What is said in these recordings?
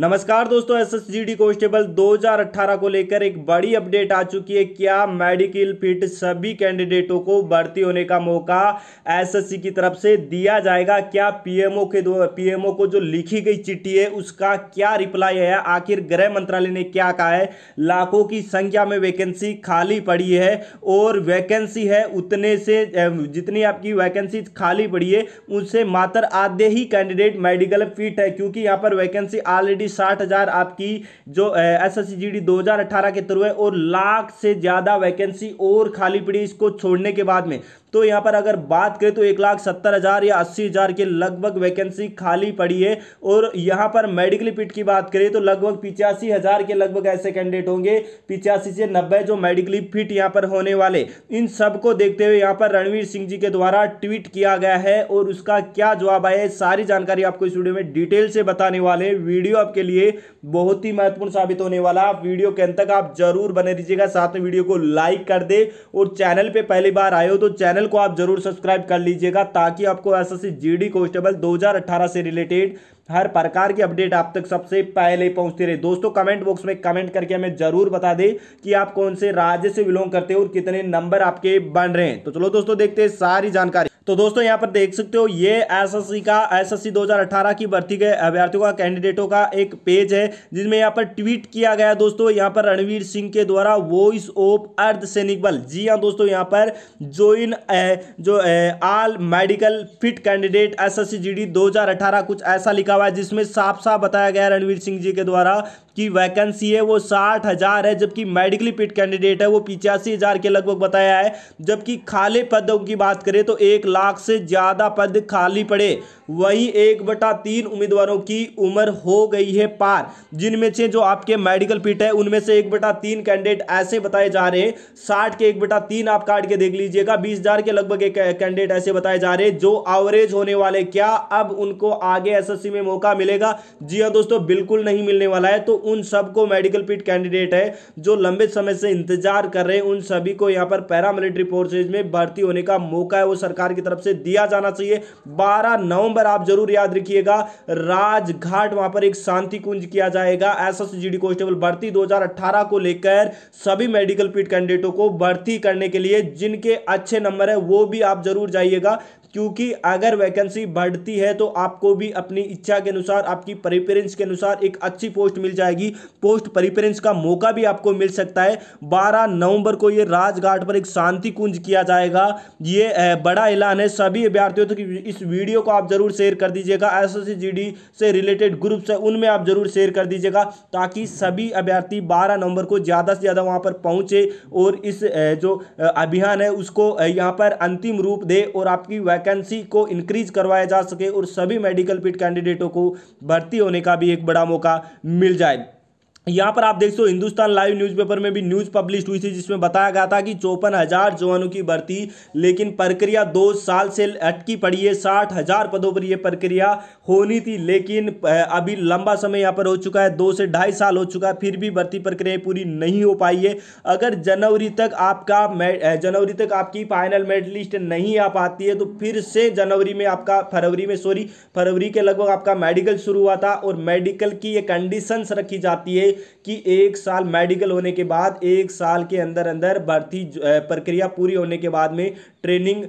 नमस्कार दोस्तों S S G D constable 2018 को लेकर एक बड़ी अपडेट आ चुकी है क्या मेडिकल फिट सभी कैंडिडेटों को भर्ती होने का मौका एसएससी की तरफ से दिया जाएगा क्या पीएमओ के दो पीएमओ को जो लिखी गई चिट्ठी है उसका क्या रिप्लाई है आखिर गृह मंत्रालय ने क्या कहा है लाखों की संख्या में वैकेंसी खाली पड़ी है और वैकेंसी है उतने से जितनी आपकी वैकेंसी खाली पड़ी है उनसे मात्र आधे ही कैंडिडेट मेडिकल फिट है क्योंकि यहाँ पर वैकेंसी ऑलरेडी भी साठ हजार आपकी जो एस एस जी डी दो हजार अठारह के थ्रू है और लाख से ज़्यादा वैकेंसी और खाली पड़ी इसको छोड़ने के बाद में तो यहाँ पर अगर बात करें तो एक लाख सत्तर हज़ार या अस्सी हज़ार के लगभग वैकेंसी खाली पड़ी है और यहाँ पर मेडिकल पिट की बात करें तो लगभग पिचासी हज़ार के लगभग ऐसे कैंडिडेट होंगे पिचासी से नब्बे जो मेडिकली फिट यहाँ पर होने वाले इन सब को देखते हुए यहाँ पर रणवीर सिंह जी के द्वारा ट्वीट किया गया है और उसका क्या जवाब आया है सारी जानकारी आपको इस वीडियो में डिटेल से बताने वाले वीडियो आपके लिए बहुत ही महत्वपूर्ण साबित होने वाला वीडियो के अंत तक आप जरूर बने दीजिएगा साथ में वीडियो को लाइक कर दे और चैनल पर पहली बार आए हो तो चैनल चैनल को आप जरूर सब्सक्राइब कर लीजिएगा ताकि आपको S S C G D constable दो से रिलेटेड हर प्रकार की अपडेट आप तक सबसे पहले पहुंचती रहे दोस्तों कमेंट बॉक्स में कमेंट करके हमें जरूर बता दे कि आप कौन से राज्य से बिलोंग करते हो और कितने नंबर आपके बन रहे हैं तो चलो दोस्तों देखते हैं सारी जानकारी तो दोस्तों यहाँ पर देख सकते हो ये एसएससी का एसएससी 2018 की भर्ती के अभ्यर्थियों का कैंडिडेटों का एक पेज है जिसमें यहाँ पर ट्वीट किया गया दोस्तों यहाँ पर रणवीर सिंह के द्वारा वॉइस ऑफ अर्थ सैनिक बल जी हाँ दोस्तों यहाँ पर इन जो all medical fit candidate SSC GD 2018 कुछ ऐसा लिखा हुआ है जिसमें साफ साफ बताया गया रणवीर सिंह जी के द्वारा कि वैकेंसी है वो साठ हज़ार है जबकि मेडिकली पिट कैंडिडेट है वो पिचासी हज़ार के लगभग बताया है जबकि खाली पदों की बात करें तो एक लाख से ज़्यादा पद खाली पड़े वही एक बटा तीन उम्मीदवारों की उम्र हो गई है पार जिनमें से जो आपके मेडिकल पिट है उनमें से एक बटा तीन कैंडिडेट ऐसे बताए जा रहे हैं साठ के एक बटा तीन आप काट के देख लीजिएगा बीस हज़ार के लगभग एक कैंडिडेट ऐसे बताए जा रहे हैं जो एवरेज होने वाले क्या अब उनको आगे एस में मौका मिलेगा जी हाँ दोस्तों बिल्कुल नहीं मिलने वाला है तो उन सबको मेडिकल पीट कैंडिडेट है जो लंबे समय से इंतजार कर रहे हैं उन सभी को यहाँ पर पैरामिलिट्री फोर्सेज में भर्ती होने का मौका है वो सरकार की तरफ से दिया जाना चाहिए बारह नवंबर आप जरूर याद रखिएगा राजघाट वहां पर एक शांति कुंज किया जाएगा एस एस जी कांस्टेबल भर्ती दो को लेकर सभी मेडिकल पीट कैंडिडेटों को भर्ती करने के लिए जिनके अच्छे नंबर है वो भी आप जरूर जाइएगा क्योंकि अगर वैकेंसी बढ़ती है तो आपको भी अपनी इच्छा के अनुसार आपकी प्रिफरेंस के अनुसार एक अच्छी पोस्ट मिल जाएगी पोस्ट प्रिफरेंस का मौका भी आपको मिल सकता है 12 नवंबर को ये राजघाट पर एक शांति कुंज किया जाएगा ये बड़ा ऐलान है सभी अभ्यार्थियों तक इस वीडियो को आप जरूर शेयर कर दीजिएगा एस एस से रिलेटेड ग्रुप्स है उनमें आप जरूर शेयर कर दीजिएगा ताकि सभी अभ्यर्थी बारह नवंबर को ज़्यादा से ज़्यादा वहाँ पर पहुँचे और इस जो अभियान है उसको यहाँ पर अंतिम रूप दे और आपकी वैकेंसी वैकेंसी को इंक्रीज करवाया जा सके और सभी मेडिकल पीट कैंडिडेटों को भर्ती होने का भी एक बड़ा मौका मिल जाए यहाँ पर आप देख सो हिंदुस्तान लाइव न्यूज़पेपर में भी न्यूज़ पब्लिश हुई थी जिसमें बताया गया था कि चौपन हज़ार जवानों की भर्ती लेकिन प्रक्रिया दो साल से अटकी पड़ी है साठ हज़ार पदों पर यह प्रक्रिया होनी थी लेकिन अभी लंबा समय यहाँ पर हो चुका है दो से ढाई साल हो चुका है फिर भी भर्ती प्रक्रिया पूरी नहीं हो पाई है अगर जनवरी तक आपका जनवरी तक आपकी फाइनल मेरिट लिस्ट नहीं आ पाती है तो फिर से जनवरी में आपका फरवरी में सॉरी फरवरी के लगभग आपका मेडिकल शुरू हुआ था और मेडिकल की ये कंडीशंस रखी जाती है कि एक साल मेडिकल होने के बाद एक साल के अंदर अंदर भर्ती प्रक्रिया पूरी होने के बाद में ट्रेनिंग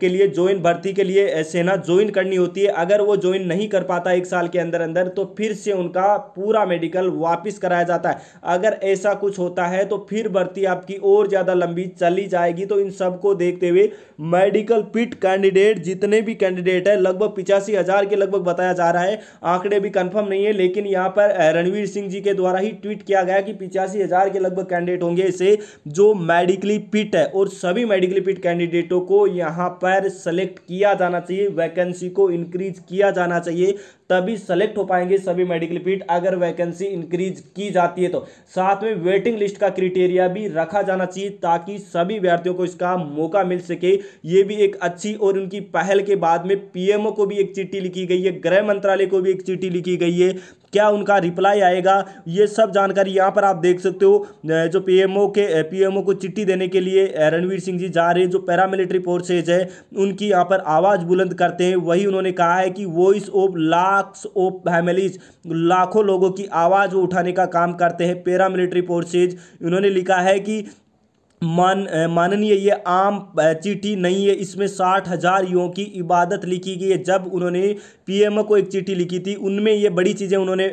के लिए ज्वाइन भर्ती के लिए सेना ज्वाइन करनी होती है अगर वो ज्वाइन नहीं कर पाता एक साल के अंदर अंदर तो फिर से उनका पूरा मेडिकल वापस कराया जाता है अगर ऐसा कुछ होता है तो फिर भर्ती आपकी और ज़्यादा लंबी चली जाएगी तो इन सबको देखते हुए मेडिकल पिट कैंडिडेट जितने भी कैंडिडेट है लगभग पिचासी हज़ार के लगभग बताया जा रहा है आंकड़े भी कन्फर्म नहीं है लेकिन यहाँ पर रणवीर सिंह जी के द्वारा ही ट्वीट किया गया कि पिचासी हज़ार के लगभग कैंडिडेट होंगे इसे जो मेडिकली पिट है और सभी मेडिकली पिट कैंडिडेट सीटों को यहाँ पर सेलेक्ट किया जाना चाहिए वैकेंसी को इंक्रीज किया जाना चाहिए तभी सेलेक्ट हो पाएंगे सभी मेडिकल पीट अगर वैकेंसी इंक्रीज की जाती है तो साथ में वेटिंग लिस्ट का क्रिटेरिया भी रखा जाना चाहिए ताकि सभी अभ्यर्थियों को इसका मौका मिल सके ये भी एक अच्छी और उनकी पहल के बाद में पीएमओ को भी एक चिट्ठी लिखी गई है गृह मंत्रालय को भी एक चिट्ठी लिखी गई है क्या उनका रिप्लाई आएगा ये सब जानकारी यहाँ पर आप देख सकते हो जो पीएमओ के पीएमओ को चिट्ठी देने के लिए रणवीर सिंह जी जा रहे हैं जो पैरामिलिट्री फोर्सेज है उनकी यहाँ पर आवाज़ बुलंद करते हैं वही उन्होंने कहा है कि वॉइस ऑफ ला लाख्स ऑफ फैमिलीज लाखों लोगों की आवाज़ उठाने का काम करते हैं पैरामिलिट्री फोर्सेज इन्होंने लिखा है कि मान माननीय ये आम चिट्ठी नहीं है इसमें साठ हज़ार युवाओं की इबादत लिखी गई है जब उन्होंने पीएमओ को एक चिट्ठी लिखी थी उनमें ये बड़ी चीज़ें उन्होंने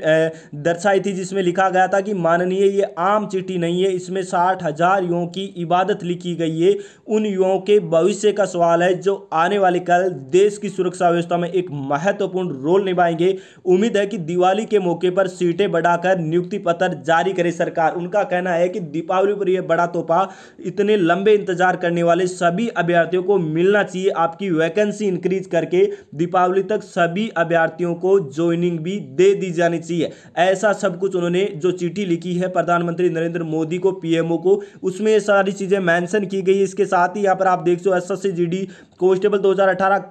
दर्शाई थी जिसमें लिखा गया था कि माननीय ये आम चिट्ठी नहीं है इसमें साठ हज़ार युवाओं की इबादत लिखी गई है उन युवाओं के भविष्य का सवाल है जो आने वाले कल देश की सुरक्षा व्यवस्था में एक महत्वपूर्ण रोल निभाएंगे उम्मीद है कि दिवाली के मौके पर सीटें बढ़ाकर नियुक्ति पत्र जारी करे सरकार उनका कहना है कि दीपावली पर यह बड़ा तोहफा इतने लंबे इंतजार करने वाले सभी अभ्यर्थियों को मिलना चाहिए आपकी वैकेंसी इंक्रीज करके दीपावली तक सभी अभ्यर्थियों को ज्वाइनिंग भी दे दी जानी चाहिए ऐसा सब कुछ उन्होंने जो चिट्ठी लिखी है प्रधानमंत्री नरेंद्र मोदी को पीएमओ को उसमें ये सारी चीज़ें मेंशन की गई इसके साथ ही यहाँ पर आप देख सो S S constable do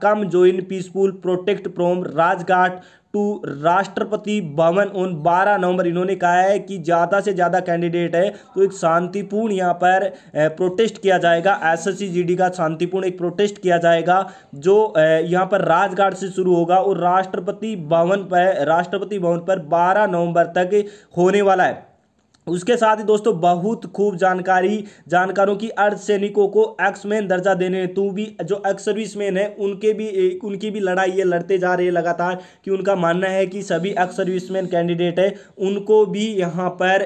come join peaceful protest from Rajghat to Rashtrapati Bhavan उन 12 नवंबर इन्होंने कहा है कि ज़्यादा से ज़्यादा कैंडिडेट है तो एक शांतिपूर्ण यहाँ पर प्रोटेस्ट किया जाएगा एस एस का शांतिपूर्ण एक प्रोटेस्ट किया जाएगा जो यहाँ पर राजघाट से शुरू होगा और राष्ट्रपति भवन पर राष्ट्रपति भवन पर बारह नवंबर तक होने वाला है उसके साथ ही दोस्तों बहुत खूब जानकारी जानकारों की अर्ध सैनिकों को एक्समैन दर्जा देने तो भी जो एक्स सर्विसमैन है उनके भी उनकी भी लड़ाई ये लड़ते जा रही है लगातार कि उनका मानना है कि सभी एक्स सर्विसमैन कैंडिडेट है उनको भी यहाँ पर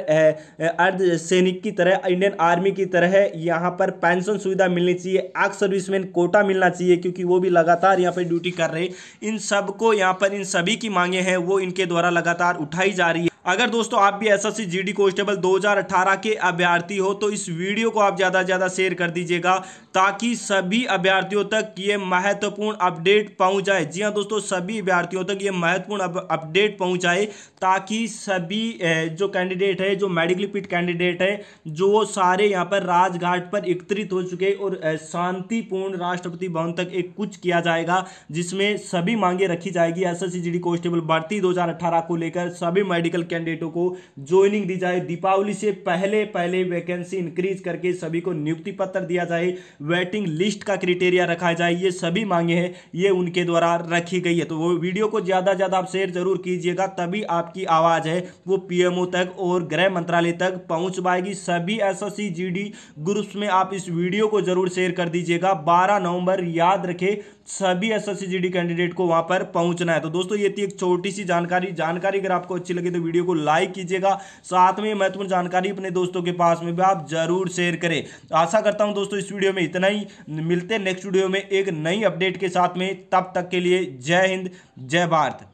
अर्ध सैनिक की तरह इंडियन आर्मी की तरह यहाँ पर पेंशन सुविधा मिलनी चाहिए एक्स सर्विसमैन कोटा मिलना चाहिए क्योंकि वो भी लगातार यहाँ पर ड्यूटी कर रहे इन सबको यहाँ पर इन सभी की मांगे हैं वो इनके द्वारा लगातार उठाई जा रही है अगर दोस्तों आप भी S S C G D constable दो हज़ार अठारह के अभ्यर्थी हो तो इस वीडियो को आप ज़्यादा से ज़्यादा शेयर कर दीजिएगा ताकि सभी अभ्यर्थियों तक ये महत्वपूर्ण अपडेट पहुँच जाए जी हाँ दोस्तों सभी अभ्यर्थियों तक ये महत्वपूर्ण अपडेट पहुँचाए जाए ताकि सभी जो कैंडिडेट है जो मेडिकली पिट कैंडिडेट है जो सारे यहाँ पर राजघाट पर एकत्रित हो चुके और शांतिपूर्ण राष्ट्रपति भवन तक एक कुछ किया जाएगा जिसमें सभी मांगे रखी जाएगी S S C G D constable भर्ती दो को लेकर सभी मेडिकल कैंडिडेटों को ज्वाइनिंग दी जाए दीपावली से पहले पहले वैकेंसी इंक्रीज करके सभी को नियुक्ति पत्र दिया जाए वेटिंग लिस्ट का क्रिटेरिया रखा जाए ये सभी मांगे हैं ये उनके द्वारा रखी गई है तो वो वीडियो को ज़्यादा ज़्यादा आप शेयर जरूर कीजिएगा तभी आपकी आवाज़ है वो पीएमओ तक और गृह मंत्रालय तक पहुंच पाएगी सभी एस एस ग्रुप्स में आप इस वीडियो को जरूर शेयर कर दीजिएगा बारह नवंबर याद रखें सभी एस एस कैंडिडेट को वहां पर पहुंचना है तो दोस्तों ये थी एक छोटी सी जानकारी जानकारी अगर आपको अच्छी लगे तो वीडियो को लाइक कीजिएगा साथ में महत्वपूर्ण जानकारी अपने दोस्तों के पास में भी आप जरूर शेयर करें आशा करता हूँ दोस्तों इस वीडियो में इतना ही मिलते नेक्स्ट वीडियो में एक नई अपडेट के साथ में तब तक के लिए जय हिंद जय भारत